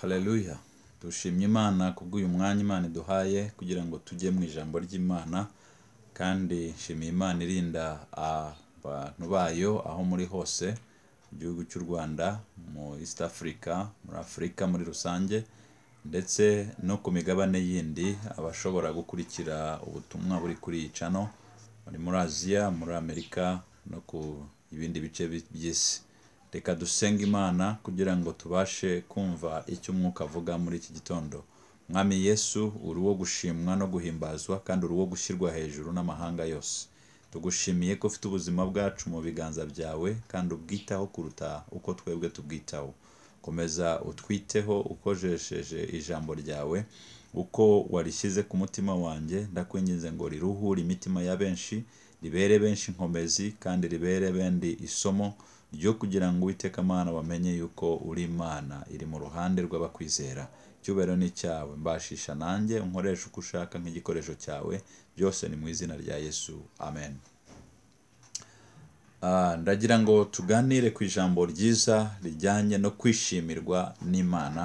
hareruya dushimye imana kubw'uyu mwanya imana iduhaye kugira ngo tujye mu ijambo ry'imana kandi nshimiye imana irinda abantu bayo aho muri hose mu gihugu cy'u rwanda mu east africa muri afurika muri rusange ndetse no ku migabane yindi abashobora gukurikira ubutumwa buri kuri iyi cano muri muri aziya muri amerika no ku ibindi bice by'isi reka dusenge imana kugira ngo tubashe kumva icyo umwuka avuga muri iki gitondo mwami yesu uri uwo gushimwa no guhimbazwa kandi uri uwo gushyirwa hejuru n'amahanga yose tugushimiye ko ufite ubuzima bwacu mu biganza byawe kandi ubwitaho kuruta uko twebwe tubwitaho komeza utwiteho ukojesheje ijambo ryawe uko warishyize ku mutima wanjye ndakwinginze ngo riruhure imitima ya benshi ribere benshi inkomezi kandi ribere bendi isomo ryo kugira ngo uwiteka Imana bamenye yuko uri imana iri mu ruhande rw'abakwizera icyubahiro ni icyawe mbashisha nanjye nkoresha uko ushaka nk'igikoresho cyawe byose ni mu izina rya yesu amen ah, ndagira ngo tuganire ku ijambo ryiza rijyanye no kwishimirwa n'imana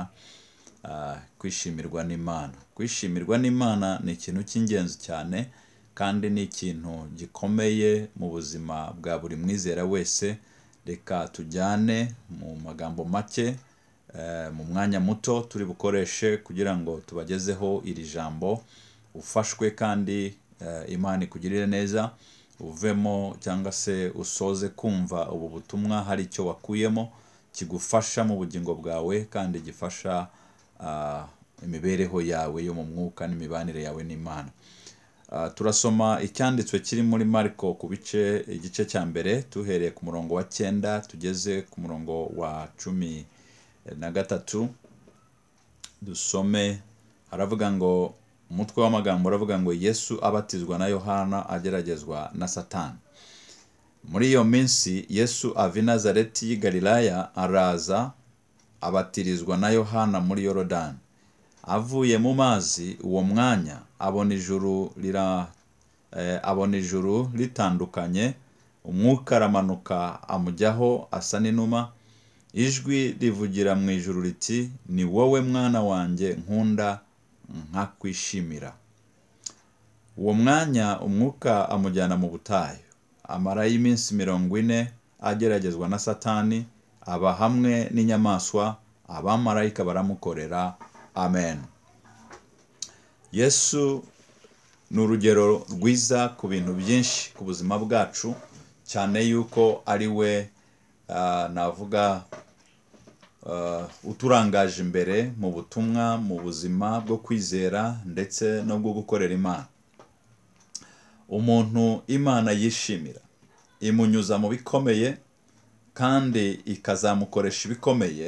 ah, kwishimirwa n'imana kwishimirwa n'imana ni ikintu cy'ingenzi cyane kandi ni ikintu gikomeye mu buzima bwa buri mwizera wese reka tujyane mu magambo make eh, mu mwanya muto turi bukoreshe kugira ngo tubagezeho iri jambo ufashwe kandi eh, imana ikugirire neza uvemo cyangwa se usoze kumva ubu butumwa hari icyo wakuyemo kigufasha mu bugingo bwawe kandi gifasha ah, imibereho yawe yo mu mwuka n'imibanire yawe n'imana. Ah, turasoma icyanditswe kiri muri mariko ku bice igice cya mbere duhereye ku murongo wa cyenda tugeze ku murongo wa cumi na gatatu dusome haravuga ngo umutwe w'amagambo uravuga ngo yesu abatizwa na yohana ageragezwa na satani muri iyo minsi yesu ava i nazareti y'i galilaya araza abatirizwa na yohana muri yorodani avuye mu mazi uwo mwanya abona ijuru rira eh, abona ijuru ritandukanye umwuka aramanuka amujyaho asa n'inuma ijwi rivugira mu ijuru riti ni wowe mwana wanjye nkunda nkakwishimira uwo mwanya umwuka amujyana mu butayu amara y'iminsi mirongo ine ageragezwa na satani aba hamwe n'inyamaswa abamarayika baramukorera amen yesu ni urugero rwiza ku bintu byinshi ku buzima bwacu cyane yuko ari we ah, navuga ah, uturangaje imbere mu butumwa mu buzima bwo kwizera ndetse no bwo gukorera imana umuntu imana yishimira imunyuza mu bikomeye kandi ikazamukoresha ibikomeye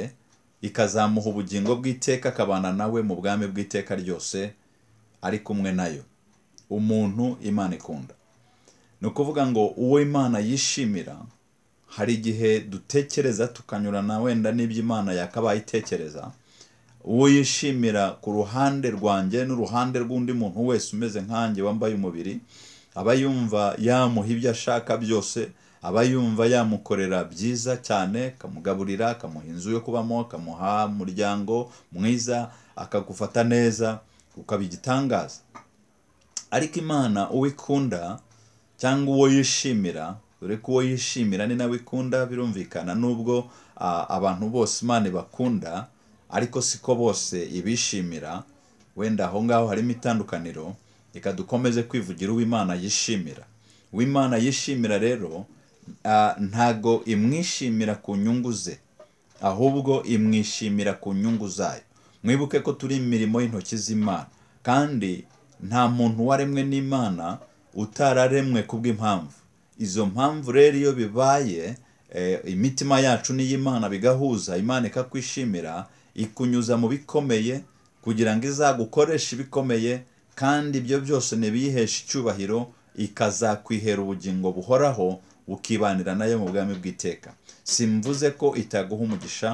ikazamuha ubugingo bw'iteka akabana nawe mu bwami bw'iteka ryose ari kumwe nayo umuntu imana ikunda ni ukuvuga ngo uwo imana yishimira hari igihe dutekereza tukanyurana wenda n'ibyo imana yakabaye itekereza uwo yishimira ku ruhande rwanjye n'uruhande rw'undi muntu wese umeze nkanjye wambaye umubiri aba yumva yamuha ibyo ashaka byose aba yumva yamukorera byiza cyane akamugaburira akamuha inzu yo kubamo akamuha umuryango mwiza akagufata neza ukaba igitangaza ariko imana uwo ikunda cyangwa uwo yishimira dore ko uwo yishimira ni nawe ikunda birumvikana nubwo abantu bose imana ibakunda ariko siko bose ibishimira wenda aho ngaho harimo itandukaniro reka dukomeze kwivugira uw'imana yishimira uw'imana yishimira rero ntago imwishimira ku nyungu ze ahubwo imwishimira ku nyungu zayo mwibuke ko turi imirimo y'intoki z'imana kandi nta muntu waremwe n'imana utararemwe kubw'impamvu izo mpamvu rero iyo bibaye e, imitima yacu n'iy'imana bigahuza imana ikakwishimira ikunyuza mu bikomeye kugira ngo izagukoreshe ibikomeye kandi ibyo byose ntibiyiheshe icyubahiro ikazakwihera ubugingo buhoraho ukibanira nayo mu bwami bw'iteka simvuze ko itaguha umugisha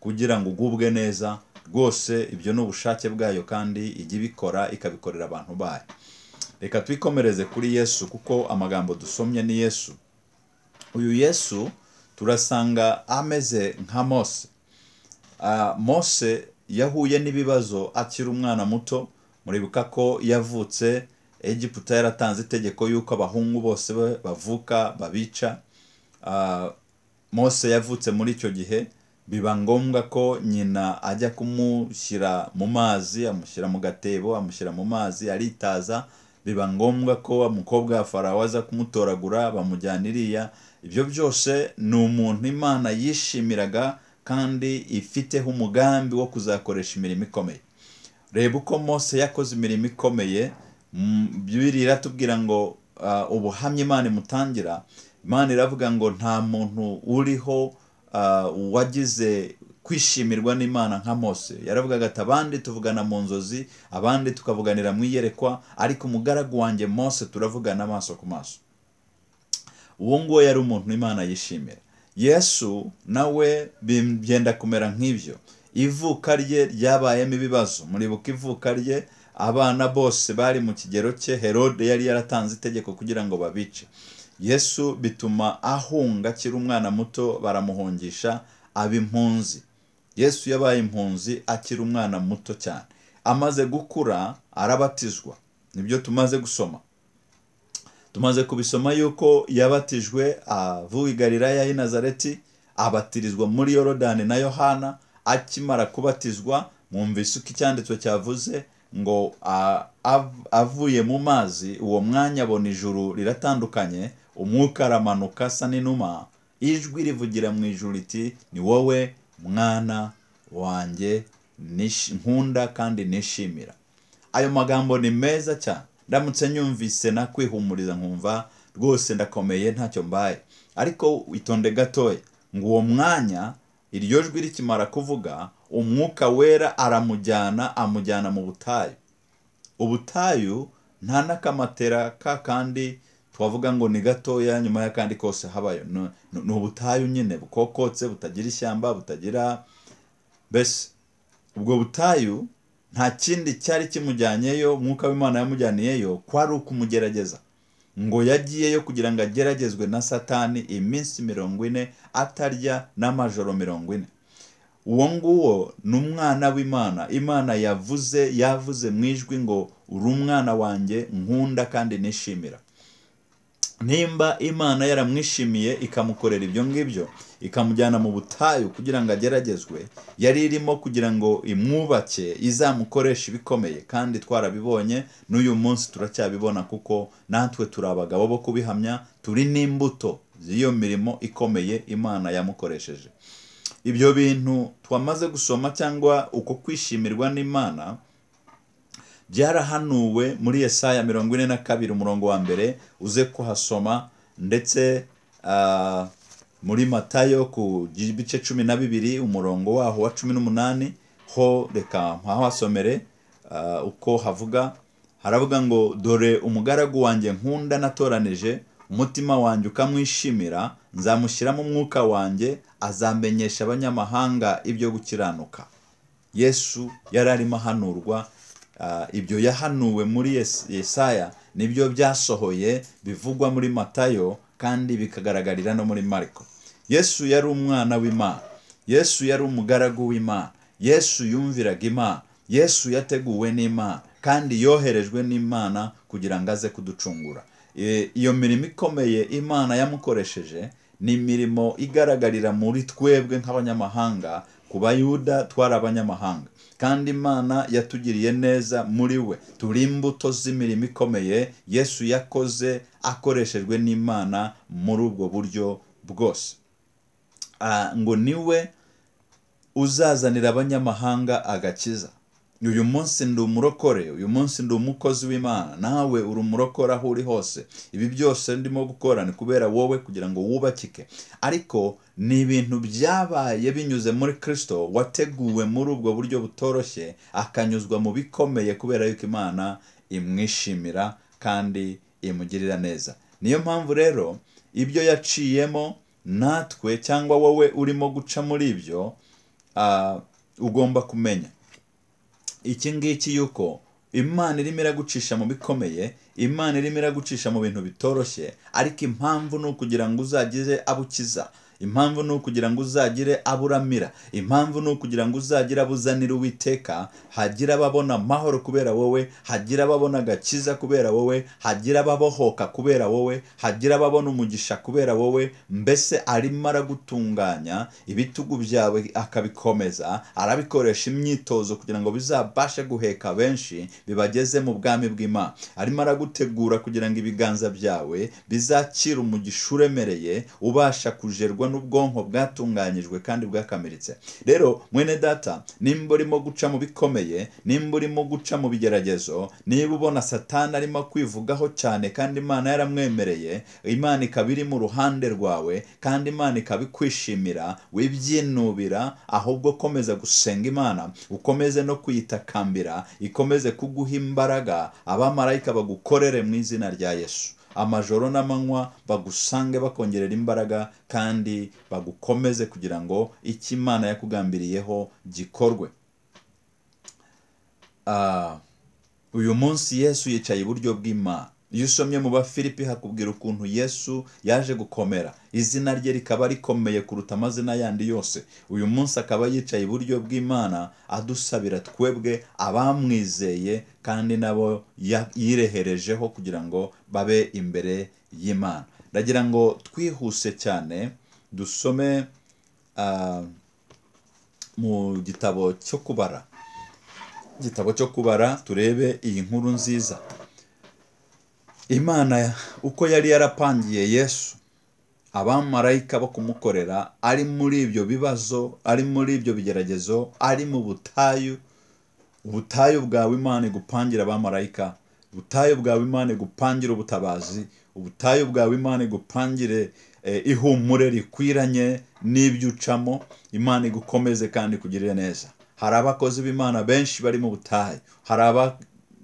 kugira ngo ugubwe neza rwose ibyo ni ubushake bwayo kandi ijya ibikora ikabikorera abantu bayo reka twikomereze kuri yesu kuko amagambo dusomye ni yesu uyu yesu turasanga ameze nka mose ah, mose yahuye n'ibibazo akiri umwana muto muribuka ko yavutse egiputa yaratanze itegeko y'uko abahungu bose bavuka babica ah, mose yavutse muri icyo gihe biba ngombwa ko nyina ajya kumushyira mu mazi amushyira mu gatebo amushyira mu mazi aritaza biba ngombwa ko umukobwa wa farawo aza kumutoragura bamujyana iriya ibyo byose ni umuntu imana yishimiraga kandi ifiteho umugambi wo kuzakoresha imirimo ikomeye reba uko mose yakoze imirimo ikomeye Mm, bibiri iratubwira ngo uh, ubuhamya imana imutangira imana iravuga ngo nta muntu uriho uh, wagize kwishimirwa n'imana nka mose yaravugaga ati abandi tuvugana mu nzozi abandi tukavuganira mu iyerekwa ariko umugaragu wanjye mose turavugana amaso ku maso uwo nguwo yari umuntu imana yishimira yesu nawe byenda kumera nk'ibyo ivuka rye ryabayemo ibibazo muribuka ivuka rye abana bose bari mu kigero cye herode yari yaratanze itegeko kugira ngo babice yesu bituma ahunga akiri umwana muto baramuhungisha aba impunzi yesu yabaye impunzi akiri umwana muto cyane amaze gukura arabatizwa nibyo tumaze gusoma tumaze kubisoma yuko yabatijwe avuye i Galilaya y'i Nazareti abatirizwa muri yorodani na yohana akimara kubatizwa mwumvise uko icyanditswe cyavuze ngo avuye mu mazi uwo mwanya abona ijuru riratandukanye umwuka aramanuka asa n'inuma ijwi rivugira mu ijuru riti ni wowe mwana wanjye nkunda kandi nishimira ayo magambo ni meza cyane ndamutse nyumvise nakwihumuriza nkumva rwose ndakomeye ntacyo mbaye ariko witonde gatoya ngo uwo mwanya iryo jwi rikimara kuvuga umwuka wera aramujyana amujyana mu butayu ubutayu nta n'akamatera ka kandi twavuga ngo ni gatoya nyuma y'akandi kose habayo ni ubutayu nyine bukokotse butagira ishyamba butagira mbese ubwo butayu nta kindi cyari kimujyanyeyo umwuka w'imana yamujyaniyeyo kwari ukumugerageza ngo yagiyeyo kugira ngo ageragezwe na satani iminsi mirongo ine atarya n'amajoro mirongo ine uwo nguwo ni umwana w'imana imana yavuze yavuze mu ijwi ngo uri umwana wanjye nkunda kandi nishimira nimba imana yaramwishimiye ikamukorera ibyo ngibyo ikamujyana mu butayu kugira ngo ageragezwe yari irimo kugira ngo imwubake izamukoreshe ibikomeye kandi twarabibonye n'uyu munsi turacyabibona kuko natwe turi abagabo bo kubihamya turi n'imbuto z'iyo mirimo ikomeye imana yamukoresheje ibyo bintu twamaze gusoma cyangwa uko kwishimirwa n'imana byarahanuwe muri Yesaya mirongo ine na kabiri umurongo wa mbere uze kuhasoma ndetse ah, muri matayo ku gice cumi na bibiri umurongo waho wa cumi n'umunani ho reka mpahasomere ah, uko havuga haravuga ngo dore umugaragu wanjye nkunda natoranije umutima wanjye ukamwishimira nzamushyiramo umwuka wanjye azamenyesha abanyamahanga ibyo gukiranuka yesu yari arimo ahanurwa ah, ibyo yahanuwe muri yesaya nibyo byasohoye bivugwa muri matayo kandi bikagaragarira no muri mariko yesu yari umwana w'imana yesu yari umugaragu w'imana yesu yumviraga imana yesu yateguwe n'imana kandi yoherejwe n'imana kugira ngo aze kuducungura iyo mirimo ikomeye imana yamukoresheje ni imirimo igaragarira muri twebwe nk'abanyamahanga ku bayuda twari abanyamahanga kandi imana yatugiriye neza muri we turi imbuto z'imirimo ikomeye yesu yakoze akoreshejwe n'imana muri ubwo buryo bwose ah, ngo ni we uzazanira abanyamahanga agakiza uyu munsi ndi umurokore uyu munsi ndi umukozi w'imana nawe uri umurokore aho uri hose ibi byose ndimo gukora ni kubera wowe kugira ngo wubakike ariko ni ibintu byabaye binyuze muri kirisito wateguwe muri ubwo buryo butoroshye akanyuzwa mu bikomeye kubera yuko imana imwishimira kandi imugirira neza niyo mpamvu rero ibyo yaciyemo natwe cyangwa wowe urimo guca muri ibyo ah, ugomba kumenya iki ngiki yuko imana irimo iragucisha mu bikomeye imana irimo iragucisha mu bintu bitoroshye ariko impamvu ni ukugira ngo uzagize abukiza. ukiza impamvu ni ukugira ngo uzagire aburamira impamvu ni ukugira ngo uzagire abo uzanira uwiteka hagira ababona amahoro kubera wowe hagira ababona agakiza kubera wowe hagira ababohoka kubera wowe hagira ababona umugisha kubera wowe mbese arimo aragutunganya ibitugu byawe akabikomeza arabikoresha imyitozo kugira ngo bizabashe guheka benshi bibageze mu bwami bw'imana arimo aragutegura kugira ngo ibiganza byawe bizakire umugisha uremereye ubasha kujerwa n'ubwonko bwatunganyijwe kandi bwakamiritse rero mwene data nimba urimo guca mu bikomeye nimba urimo guca mu bigeragezo niba ubona satani arimo kwivugaho cyane kandi imana yaramwemereye imana ikaba iri mu ruhande rwawe kandi imana ikaba ikwishimira wibyinubira ahubwo komeza gusenga imana ukomeze no kuyitakambira ikomeze kuguha imbaraga abamarayika bagukorere mu izina rya yesu amajoro n'amanywa bagusange bakongerera imbaraga kandi bagukomeze kugira ngo icyo imana yakugambiriyeho gikorwe ah, uyu munsi yesu yicaye iburyo bw'imana iyo usomye mu bafilipi hakubwira ukuntu yesu yaje gukomera izina rye rikaba rikomeye kuruta amazina yandi yose uyu munsi akaba yicaye iburyo bw'imana adusabira twebwe abamwizeye kandi nabo yireherejeho kugira ngo babe imbere y'imana ndagira ngo twihuse cyane dusome ah, mu gitabo cyo kubara igitabo cyo kubara turebe iyi nkuru nziza imana uko yari yarapangiye yesu abamarayika bo kumukorera ari muri ibyo bibazo ari muri ibyo bigeragezo ari mu butayu ubutayu bwawe imana igupangira abamarayika ubutayu bwawe imana igupangire ubutabazi ubutayu bwawe imana igupangire eh, ihumure rikwiranye n'ibyo ucamo imana igukomeze kandi kugirire neza hari abakozi b'imana benshi bari mu butayu hari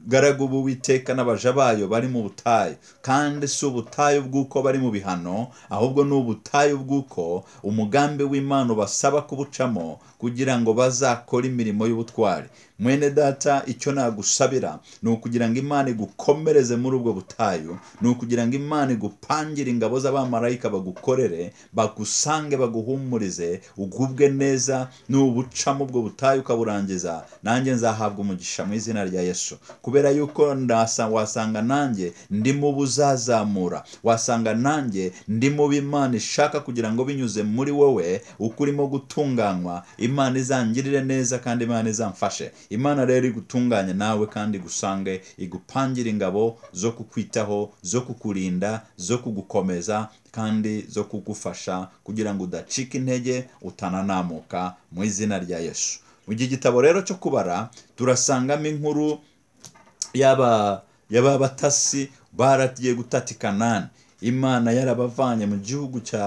ngaragu b'uwiteka n'abaja bayo bari mu butayu kandi si ubutayu bw'uko bari mu bihano ahubwo ni ubutayu bw'uko umugambi w'imana ubasaba kubucamo kugira ngo bazakore imirimo y'ubutwari mwene data icyo nagusabira ni ukugira ngo imana igukomereze muri ubwo butayu ni ukugira ngo imana igupangire ingabo z'abamarayika bagukorere bagusange baguhumurize ugubwe neza nubucamo ubwo butayu ukaburangiza nanjye nzahabwa umugisha mu izina rya yesu kubera yuko wasanga nanjye ndi mu buzazamura wasanga nanjye ndi mu b'imana ishaka kugira ngo binyuze muri wowe uko urimo gutunganywa imana imana izangirire neza kandi imana izamfashe imana rero igutunganye nawe kandi igusange igupangire ingabo zo kukwitaho zo kukurinda zo kugukomeza kandi zo kugufasha kugira ngo udacike intege utananamuka mu izina rya Yesu mu gihe gitabo rero cyo kubara turasangamo inkuru yaba yaba batasi baragiye gutatikana i kanani imana yarabavanye mu gihugu cya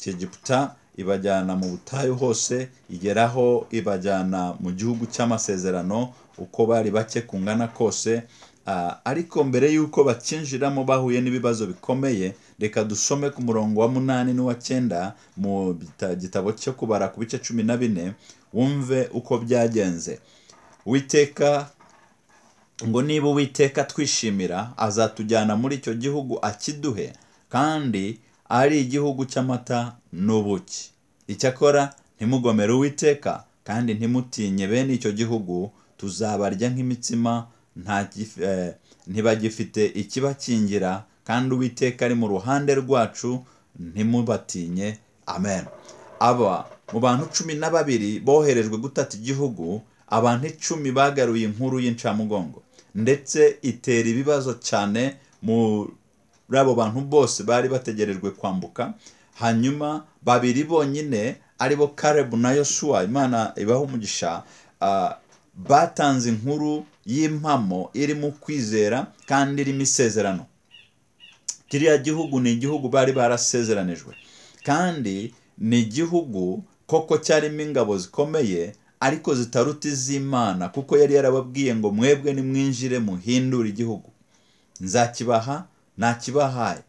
cyegiputa ibajyana mu butayu hose igeraho ibajyana mu gihugu cy'amasezerano uko bari bake kungana kose ah, ariko mbere y'uko bakinjiramo bahuye n'ibibazo bikomeye reka dusome ku murongo wa munani n’uwa cyenda mu gitabo cyo kubara ku bice cumi na bine wumve uko byagenze witeka ngo niba uwiteka twishimira azatujyana muri icyo gihugu akiduhe kandi ari igihugu cy'amata n'ubuki icyakora ntimugomere uwiteka kandi ntimutinye bene icyo gihugu tuzabarya nk'imitsima eh, ntibagifite ikibakingira kandi uwiteka ari mu ruhande rwacu ntimubatinye amen aba mu bantu cumi na babiri boherejwe gutata igihugu abantu icumi bagaruye inkuru y'incamugongo ndetse itera ibibazo cyane mu muri abo bantu bose bari bategerejwe kwambuka hanyuma babiri bonyine aribo karebu na yoshuwa imana ibaho umugisha ah, batanze inkuru y'impamo irimo kwizera kandi irimo isezerano kiriya gihugu ni igihugu bari barasezeranijwe kandi ni igihugu koko cyarimo ingabo zikomeye ariko zitaruta iz'imana kuko yari yarababwiye ngo mwebwe nimwinjire muhindure igihugu nzakibaha ntakibahaye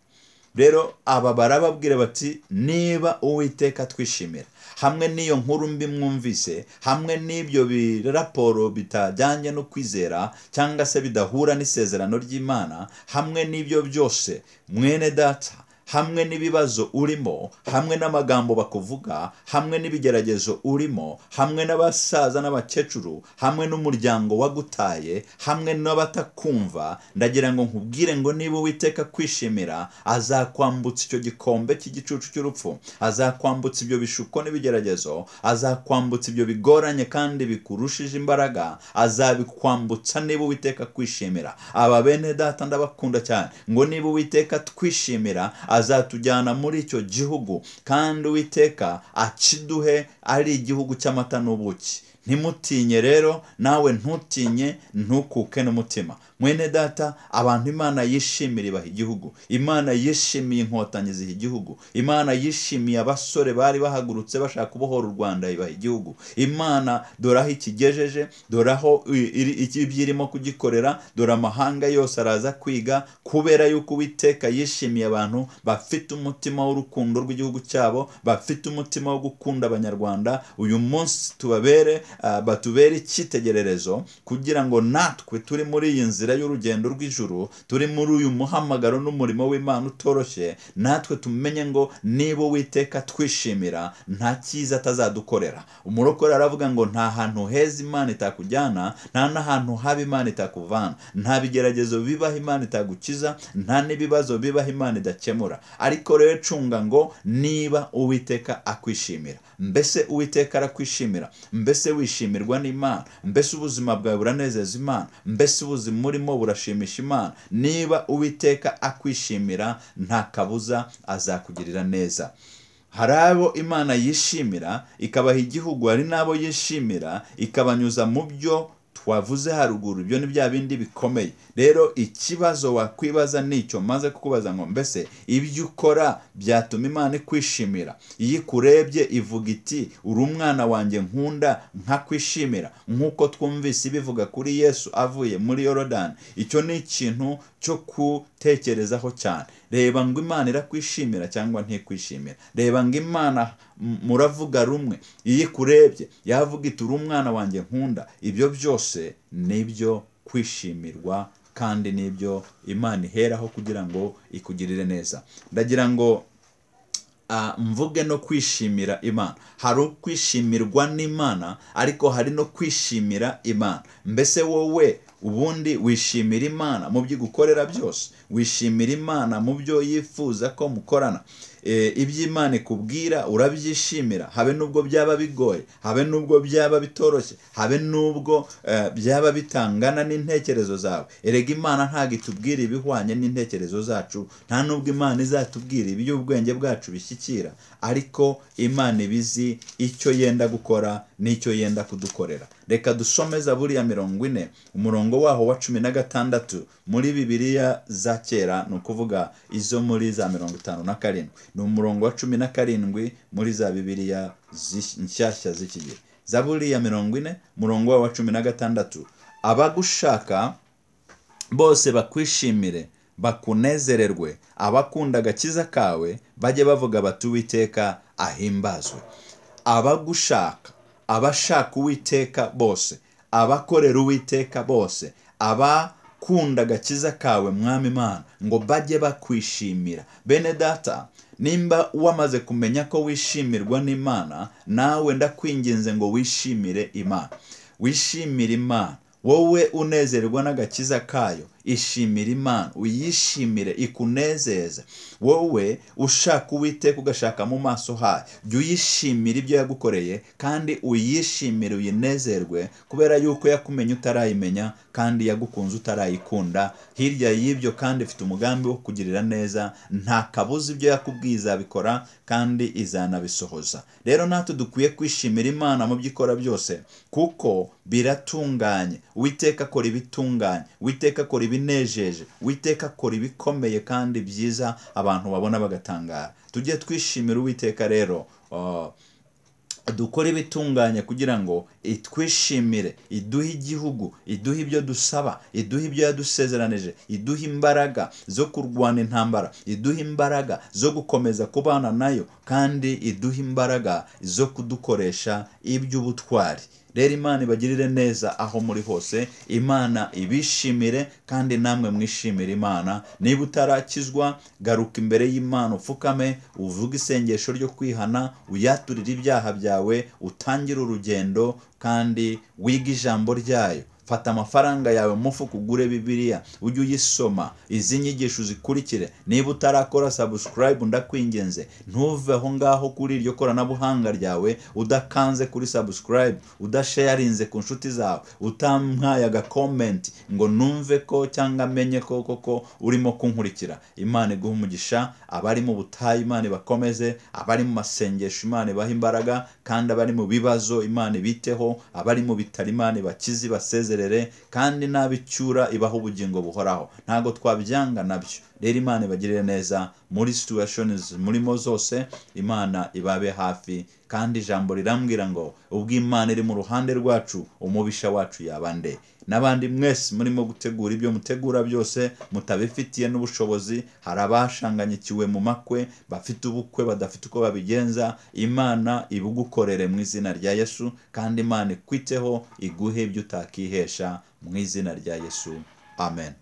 rero aba barababwira bati niba uwiteka twishimira hamwe n'iyo nkuru mbi mwumvise hamwe n'ibyo biraporo bitajyanye no kwizera cyangwa se bidahura n'isezerano ry'imana hamwe n'ibyo byose mwene data hamwe n'ibibazo urimo hamwe n'amagambo bakuvuga hamwe n'ibigeragezo urimo hamwe n'abasaza n'abakecuru hamwe n'umuryango wagutaye hamwe n'abatakumva ndagira ngo nkubwire ngo niba uwiteka kwishimira azakwambutsa icyo gikombe cy'igicucu cy'urupfu azakwambutsa ibyo bishuko n'ibigeragezo azakwambutsa ibyo bigoranye kandi bikurushije imbaraga azabikwambutsa niba uwiteka kwishimira aba bene data ndabakunda cyane ngo niba uwiteka twishimira azatujyana muri icyo gihugu kandi uwiteka akiduhe ari igihugu cy'amata n'ubuki ntimutinye rero nawe ntutinye ntukuke n'umutima mwene data abantu imana yishimira ibaha igihugu imana yishimiye inkotanyi ziha igihugu imana yishimiye abasore bari bahagurutse bashaka kubohora u rwanda ibaha igihugu imana dore aho ikigejeje dore aho ibyo irimo kugikorera dore amahanga yose araza kwiga kubera yuko uwiteka yishimiye abantu bafite umutima w'urukundo rw'igihugu cyabo bafite umutima wo gukunda abanyarwanda uyu munsi tubabere Uh, batubere icyitegererezo kugira ngo natwe turi muri iyi nzira y'urugendo rw'ijuru turi muri uyu muhamagaro n'umurimo w'imana utoroshye natwe tumenye ngo niba uwiteka twishimira nta cyiza atazadukorera umurokore aravuga ngo nta hantu heza imana itakujyana nta n'ahantu haba imana itakuvana nta bigeragezo bibaho imana itagukiza nta n'ibibazo bibaho imana idakemura ariko rero cunga ngo niba uwiteka akwishimira mbese uwiteka arakwishimira mbese wishimirwa n'imana mbese ubuzima bwawe buranezeza imana mbese ubuzima urimo burashimisha imana niba uwiteka akwishimira nta kabuza azakugirira neza hari abo imana yishimira ikabaha igihugu hari n'abo yishimira ikabanyuza mu byo twavuze haruguru ibyo ni bya bindi bikomeye rero ikibazo wakwibaza nicyo maze kukubaza ngo mbese ibyo ukora byatuma imana ikwishimira iyo ikurebye ivuga iti uri umwana wanjye nkunda nkakwishimira nk'uko twumvise ibivuga kuri yesu avuye muri yorodani icyo ni ikintu cyo gutekerezaho cyane reba ngo imana irakwishimira cyangwa ntikwishimira reba ngo imana muravuga rumwe iyo ikurebye yavuga iti uri umwana wanjye nkunda ibyo byose nibyo kwishimirwa kandi nibyo imana iheraho kugira ngo ikugirire neza ndagira ngo mvuge no kwishimira imana hari ukwishimirwa n'imana ariko hari no kwishimira imana mbese wowe ubundi wishimira imana mu byo gukorera byose wishimira imana mu byo yifuza ko mukorana eh, ibyo imana ikubwira urabyishimira habe n'ubwo byaba bigoye habe n'ubwo byaba bitoroshye habe n'ubwo eh, byaba bitangana n'intekerezo zawe erega imana ntabwo itubwira ibihwanye n'intekerezo zacu nta n'ubwo imana izatubwira ibyo bwacu bishyikira ariko imana ibizi icyo yenda gukora n'icyo yenda kudukorera reka dusomeza buriya mirongo ine umurongo waho wa cumi na gatandatu muri bibiriya za kera ni ukuvuga izo muri za mirongo itanu na karindwi ni umurongo wa cumi na karindwi muri za Bibiliya nshyashya z'iki gihe za buriya mirongo ine umurongo waho wa cumi na gatandatu abagushaka bose bakwishimire bakunezererwe abakunda agakiza kawe bajye bavuga bati uwiteka ahimbazwe abagushaka abashaka uwiteka bose abakorera uwiteka bose abakunda agakiza kawe mwami imana ngo bajye bakwishimira bene data nimba wamaze kumenya ko wishimirwa n'imana nawe ndakwinginze ngo wishimire imana wishimire imana wowe unezerwa n'agakiza kayo ishimire imana uyishimire ikunezeze wowe ushaka uwiteka ugashaka mu maso hayo jya uyishimira ibyo yagukoreye kandi uyishimire uyinezerwe kubera yuko yakumenya utarayimenya kandi yagukunze utarayikunda hirya y'ibyo kandi ifite umugambi wo kugirira neza nta kabuza ibyo yakubwiye izabikora kandi izanabisohoza rero natwe dukwiye kwishimira imana mu byo ikora byose kuko biratunganye witeka akora ibitunganye witeka akora ibinejeje witeka akora ibikomeye kandi byiza abantu babona bagatangara tujye twishimira uwiteka rero dukore ibitunganye kugira ngo itwishimire iduhe igihugu iduhe ibyo dusaba iduhe ibyo yadusezeranije iduhe imbaraga zo kurwana intambara iduhe imbaraga zo gukomeza kubana nayo kandi iduhe imbaraga zo kudukoresha iby'ubutwari rero imana ibagirire neza aho muri hose imana ibishimire kandi namwe mwishimire imana niba utarakizwa garuka imbere y'imana upfukame uvuge isengesho ryo kwihana uyaturire ibyaha byawe utangire urugendo kandi wiga ijambo ryayo fata amafaranga yawe mufuka ugure Bibiliya ujye uyisoma izi nyigisho uzikurikire niba utarakora sabusikarayibu ndakwingenze ntuve aho ngaho kuri iryo koranabuhanga ryawe udakanze kuri sabusikarayibu udasheyarinze ku nshuti zawe utampaye agakomenti ngo numve ko cyangwa amenye ko koko urimo kunkurikira imana iguha umugisha abari mu butayu imana ibakomeze abari mu masengesho imana ibaha imbaraga kandi abari mu bibazo imana ibiteho abari mu bitaro imana ibakize ibasezere icyizerere kandi nabicyura ibaho ubugingo buhoraho ntabwo twabyanga nabyo rero imana ibagirire neza muri situweshoni zirimo zose imana ibabe hafi kandi ijambo rirambwira ngo ubw’Imana iri mu ruhande rwacu umubisha wacu yabande n'abandi mwese murimo gutegura ibyo mutegura byose mutabifitiye n'ubushobozi hari abashanganyikiwe mu makwe bafite ubukwe badafite uko babigenza imana ibugukorere mu izina rya yesu kandi imana ikwiteho iguhe ibyo utakihesha mu izina rya yesu amen